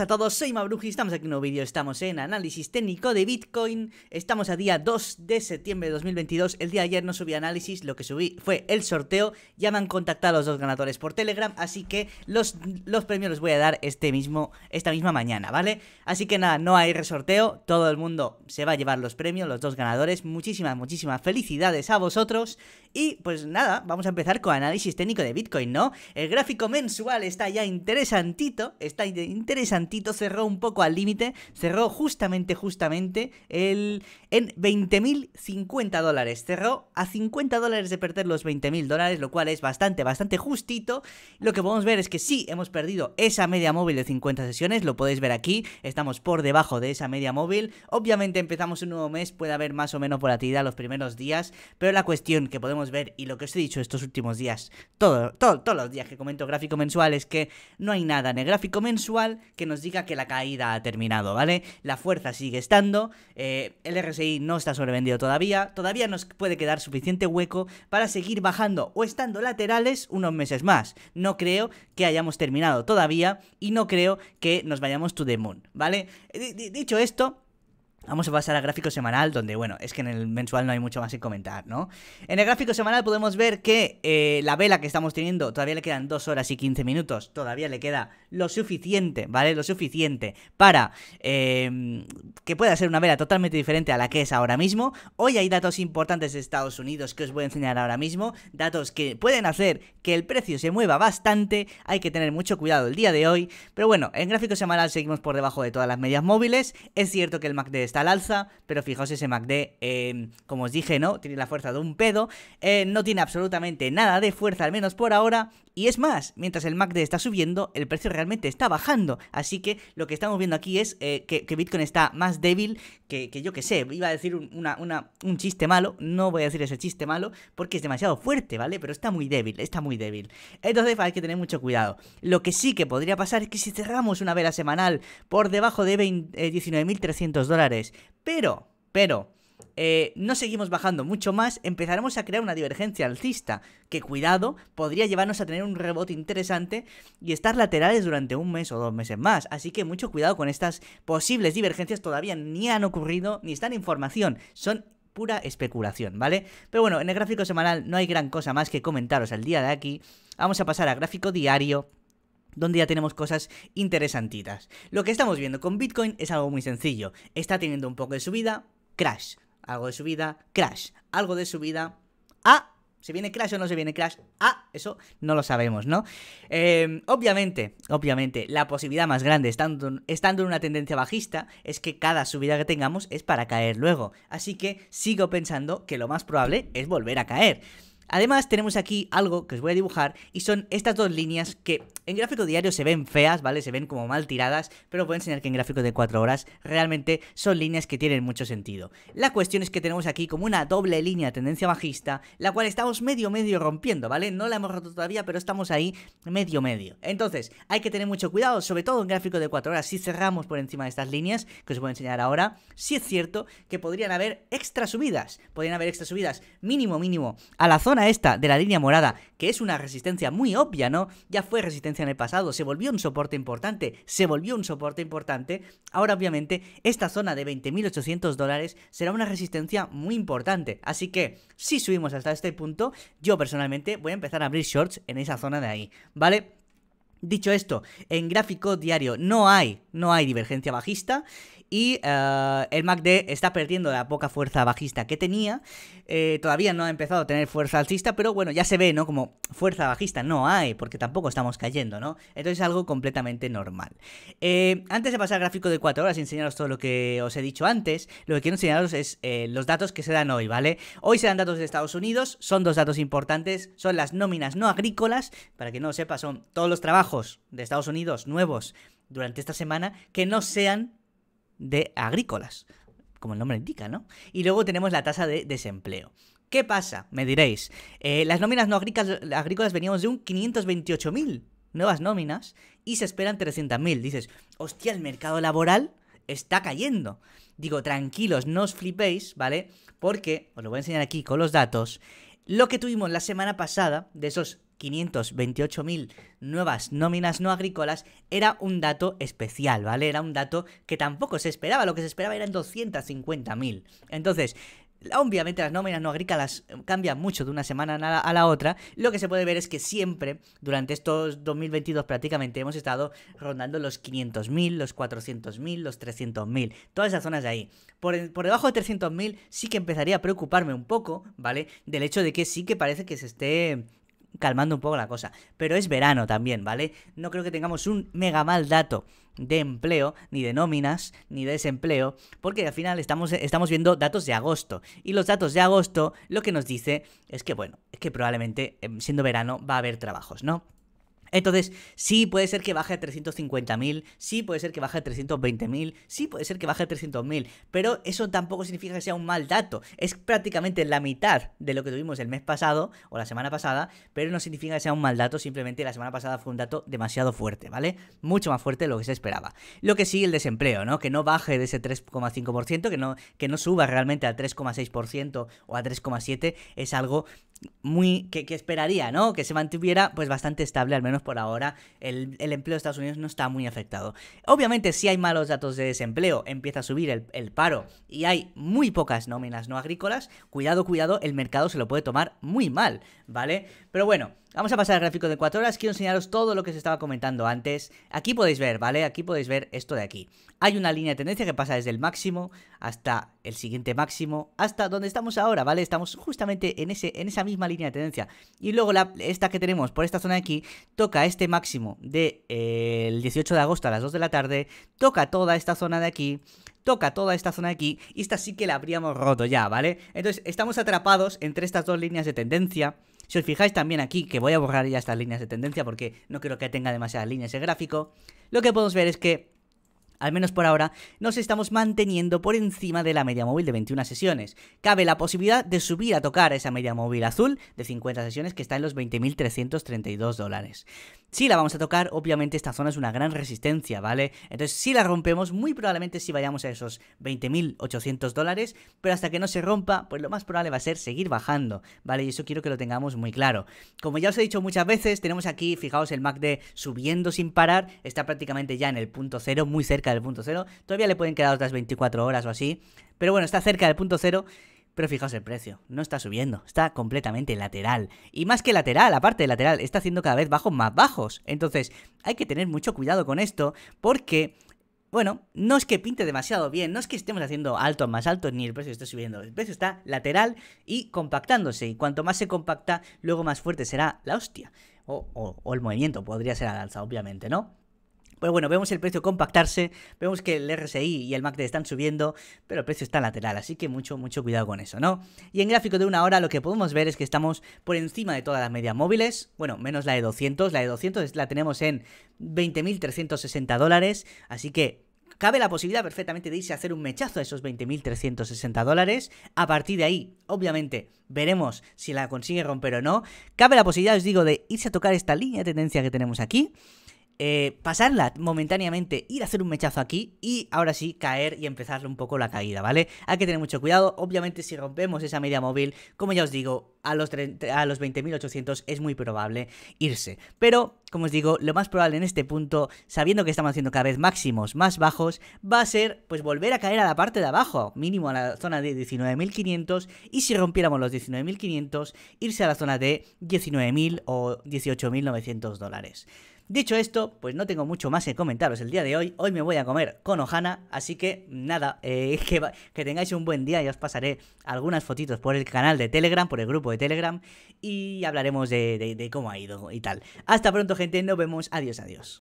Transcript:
a todos, soy Mabruji, estamos aquí en un nuevo vídeo, estamos en análisis técnico de Bitcoin Estamos a día 2 de septiembre de 2022, el día de ayer no subí análisis, lo que subí fue el sorteo Ya me han contactado los dos ganadores por Telegram, así que los, los premios los voy a dar este mismo, esta misma mañana, ¿vale? Así que nada, no hay resorteo, todo el mundo se va a llevar los premios, los dos ganadores Muchísimas, muchísimas felicidades a vosotros Y pues nada, vamos a empezar con análisis técnico de Bitcoin, ¿no? El gráfico mensual está ya interesantito, está interesantito cerró un poco al límite, cerró justamente, justamente el, en 20.050 dólares. Cerró a 50 dólares de perder los 20.000 dólares, lo cual es bastante, bastante justito. Lo que podemos ver es que sí hemos perdido esa media móvil de 50 sesiones, lo podéis ver aquí, estamos por debajo de esa media móvil. Obviamente empezamos un nuevo mes, puede haber más o menos volatilidad los primeros días, pero la cuestión que podemos ver y lo que os he dicho estos últimos días, todo, todo, todos los días que comento gráfico mensual, es que no hay nada en el gráfico mensual que nos nos diga que la caída ha terminado, ¿vale? La fuerza sigue estando, eh, el RSI no está sobrevendido todavía, todavía nos puede quedar suficiente hueco para seguir bajando o estando laterales unos meses más. No creo que hayamos terminado todavía y no creo que nos vayamos to the moon, ¿vale? Dicho esto, Vamos a pasar al gráfico semanal, donde, bueno, es que en el mensual no hay mucho más que comentar, ¿no? En el gráfico semanal podemos ver que eh, la vela que estamos teniendo, todavía le quedan 2 horas y 15 minutos, todavía le queda lo suficiente, ¿vale? Lo suficiente para em, que pueda ser una vela totalmente diferente a la que es ahora mismo. Hoy hay datos importantes de Estados Unidos que os voy a enseñar ahora mismo, datos que pueden hacer que el precio se mueva bastante, hay que tener mucho cuidado el día de hoy, pero bueno, en gráfico semanal seguimos por debajo de todas las medias móviles, es cierto que el MACD está al alza, pero fijaos ese MACD, em, como os dije, ¿no? Tiene la fuerza de un pedo, eh, no tiene absolutamente nada de fuerza, al menos por ahora, y es más, mientras el MACD está subiendo, el precio realmente está bajando, así que lo que estamos viendo aquí es eh, que, Bitcoin está más débil que, yo que sé, iba a decir una, un chiste malo, no voy a decir ese chiste malo, porque es demasiado fuerte, ¿vale? Pero está muy débil, está muy débil. Entonces hay que tener mucho cuidado. Lo que sí que podría pasar es que si cerramos una vela semanal por debajo de 19.300 eh, dólares, pero, pero, eh, no seguimos bajando mucho más, empezaremos a crear una divergencia alcista, que cuidado, podría llevarnos a tener un rebote interesante y estar laterales durante un mes o dos meses más. Así que mucho cuidado con estas posibles divergencias, todavía ni han ocurrido, ni están en información, son pura especulación, ¿vale? Pero bueno, en el gráfico semanal no hay gran cosa más que comentaros al día de aquí. Vamos a pasar a gráfico diario donde ya tenemos cosas interesantitas. Lo que estamos viendo con Bitcoin es algo muy sencillo. Está teniendo un poco de subida, crash. Algo de subida, crash. Algo de subida, ah, ¿Se viene crash o no se viene crash? Ah, eso no lo sabemos, ¿no? Em, obviamente, obviamente, la posibilidad más grande, estando en una tendencia bajista, es que cada subida que tengamos es para caer luego. Así que sigo pensando que lo más probable es volver a caer. Además, tenemos aquí algo que os voy a dibujar y son estas dos líneas que en gráfico diario se ven feas, ¿vale? Se ven como mal tiradas, pero os voy a enseñar que en gráfico de 4 horas realmente son líneas que tienen mucho sentido. La cuestión es que tenemos aquí como una doble línea de tendencia bajista, la cual estamos medio medio rompiendo, ¿vale? No la hemos roto todavía, pero estamos ahí medio medio. Entonces, hay que tener mucho cuidado, sobre todo en gráfico de 4 horas, si cerramos por encima de estas líneas, que os voy a enseñar ahora, si sí es cierto que podrían haber extra subidas, podrían haber extra subidas mínimo mínimo a la zona esta de la línea morada, que es una resistencia muy obvia, ¿no? Ya fue resistencia en el pasado, se volvió un soporte importante, se volvió un soporte importante. Ahora, obviamente, esta zona de 20.800 dólares será una resistencia muy importante. Así que, si subimos hasta este punto, yo personalmente voy a empezar a abrir shorts en esa zona de ahí, ¿vale? Dicho esto, en gráfico diario no hay, no hay divergencia bajista y eh, el MACD está perdiendo la poca fuerza bajista que tenía. Eh, todavía no ha empezado a tener fuerza alcista, pero bueno, ya se ve, ¿no? Como fuerza bajista no hay, porque tampoco estamos cayendo, ¿no? Entonces es algo completamente normal. Eh, antes de pasar al gráfico de 4 horas y enseñaros todo lo que os he dicho antes, lo que quiero enseñaros es los datos que se dan hoy, ¿vale? Hoy se dan datos de Estados Unidos, son dos datos importantes, son las nóminas no agrícolas, para que no lo sepa, son todos los trabajos de Estados Unidos nuevos durante esta semana que no sean de agrícolas, como el nombre indica, ¿no? Y luego tenemos la tasa de desempleo. ¿Qué pasa? Me diréis. Eh, las nóminas no agrícolas veníamos de un 528.000 nuevas nóminas y se esperan 300.000. Dices, hostia, el mercado laboral está cayendo. Digo, tranquilos, no os flipéis, ¿vale? Porque, os lo voy a enseñar aquí con los datos, lo que tuvimos la semana pasada de esos 528.000 nuevas nóminas no agrícolas, era un dato especial, ¿vale? Era un dato que tampoco se esperaba, lo que se esperaba eran 250.000. Entonces, Obviamente las nóminas no agrícolas eh, cambian mucho de una semana a la, otra. Lo que se puede ver es que siempre, durante estos 2022 prácticamente, hemos estado rondando los 500.000, los 400.000, los 300.000. Todas esas zonas de ahí. Por, por debajo de 300.000 sí que empezaría a preocuparme un poco, ¿vale? Del hecho de que sí que parece que se esté calmando un poco la cosa. Pero es verano también, ¿vale? No creo que tengamos un mega mal dato de empleo, ni de nóminas, ni de desempleo, porque al final estamos, estamos viendo datos de agosto. Y los datos de agosto lo que nos dice es que, bueno, es que probablemente em, siendo verano va a haber trabajos, ¿no? Entonces, sí puede ser que baje a 350.000, sí puede ser que baje a 320.000, sí puede ser que baje a 300.000, pero eso tampoco significa que sea un mal dato. Es prácticamente la mitad de lo que tuvimos el mes pasado o la semana pasada, pero no significa que sea un mal dato, simplemente la semana pasada fue un dato demasiado fuerte, ¿vale? Mucho más fuerte de lo que se esperaba. Lo que sí, el desempleo, ¿no? Que no baje de ese 3,5%, que no, que no suba realmente al 3,6% o a 3,7% es algo muy que, esperaría, ¿no? Que se mantuviera pues bastante estable, al menos por ahora. El, empleo de Estados Unidos no está muy afectado. Obviamente, si hay malos datos de desempleo, empieza a subir el, el paro y hay muy pocas nóminas no agrícolas, cuidado, cuidado, el mercado se lo puede tomar muy mal, ¿vale? Pero bueno. Vamos a pasar al gráfico de 4 horas, quiero enseñaros todo lo que se estaba comentando antes. Aquí podéis ver, ¿vale? Aquí podéis ver esto de aquí. Hay una línea de tendencia que pasa desde el máximo hasta el siguiente máximo, hasta donde estamos ahora, ¿vale? Estamos justamente en, ese, en esa misma línea de tendencia. Y luego la, esta que tenemos por esta zona de aquí, toca este máximo del de, 18 eh, de agosto a las 2 de la tarde, toca toda esta zona de aquí, toca toda esta zona de aquí y esta sí que la habríamos roto ya, ¿vale? Entonces estamos atrapados entre estas dos líneas de tendencia si os fijáis también aquí, que voy a borrar ya estas líneas de tendencia porque no creo que tenga demasiadas líneas el gráfico, lo que podemos ver es que al menos por ahora, nos estamos manteniendo por encima de la media móvil de 21 sesiones. Cabe la posibilidad de subir a tocar esa media móvil azul de 50 sesiones que está en los 20.332 dólares. Si la vamos a tocar, obviamente esta zona es una gran resistencia, ¿vale? Entonces, si la rompemos, muy probablemente si vayamos a esos 20.800 dólares, pero hasta que no se rompa, pues lo más probable va a ser seguir bajando, ¿vale? Y eso quiero que lo tengamos muy claro. Como ya os he dicho muchas veces, tenemos aquí, fijaos, el MACD subiendo sin parar, está prácticamente ya en el punto cero, muy cerca del punto cero, todavía le pueden quedar otras 24 horas o así, pero bueno, está cerca del punto cero pero fijaos el precio, no está subiendo, está completamente lateral. Y más que lateral, aparte de lateral, está haciendo cada vez bajos más bajos. Entonces, hay que tener mucho cuidado con esto porque bueno, no es que pinte demasiado bien, no es que estemos haciendo altos más altos ni el precio está subiendo, el precio está lateral y compactándose y cuanto más se compacta, luego más fuerte será la hostia. O, o, o el movimiento podría ser al alza, obviamente, ¿no? Pero pues bueno, vemos el precio compactarse, vemos que el RSI y el MACD están subiendo, pero el precio está lateral, así que mucho, mucho cuidado con eso, ¿no? Y en gráfico de una hora lo que podemos ver es que estamos por encima de todas las medias móviles, bueno, menos la de 200, la de 200 la tenemos en 20.360 dólares, así que cabe la posibilidad perfectamente de irse a hacer un mechazo a esos 20.360 dólares. A partir de ahí, obviamente, veremos si la consigue romper o no. Cabe la posibilidad, os digo, de irse a tocar esta línea de tendencia que tenemos aquí eh, pasarla momentáneamente, ir a hacer un mechazo aquí y ahora sí caer y empezarle un poco la caída, ¿vale? Hay que tener mucho cuidado, obviamente si rompemos esa media móvil, como ya os digo, a los, los 20.800 es muy probable irse. Pero, como os digo, lo más probable en este punto, sabiendo que estamos haciendo cada vez máximos más bajos, va a ser pues volver a caer a la parte de abajo, mínimo a la zona de 19.500 y si rompiéramos los 19.500, irse a la zona de 19.000 o 18.900 dólares. Dicho esto, pues no tengo mucho más que comentaros el día de hoy. Hoy me voy a comer con Ohana, así que nada, eh, que, que tengáis un buen día y os pasaré algunas fotitos por el canal de Telegram, por el grupo de de Telegram y hablaremos de, de cómo ha ido y tal. Hasta pronto, gente. Nos vemos. Adiós, adiós.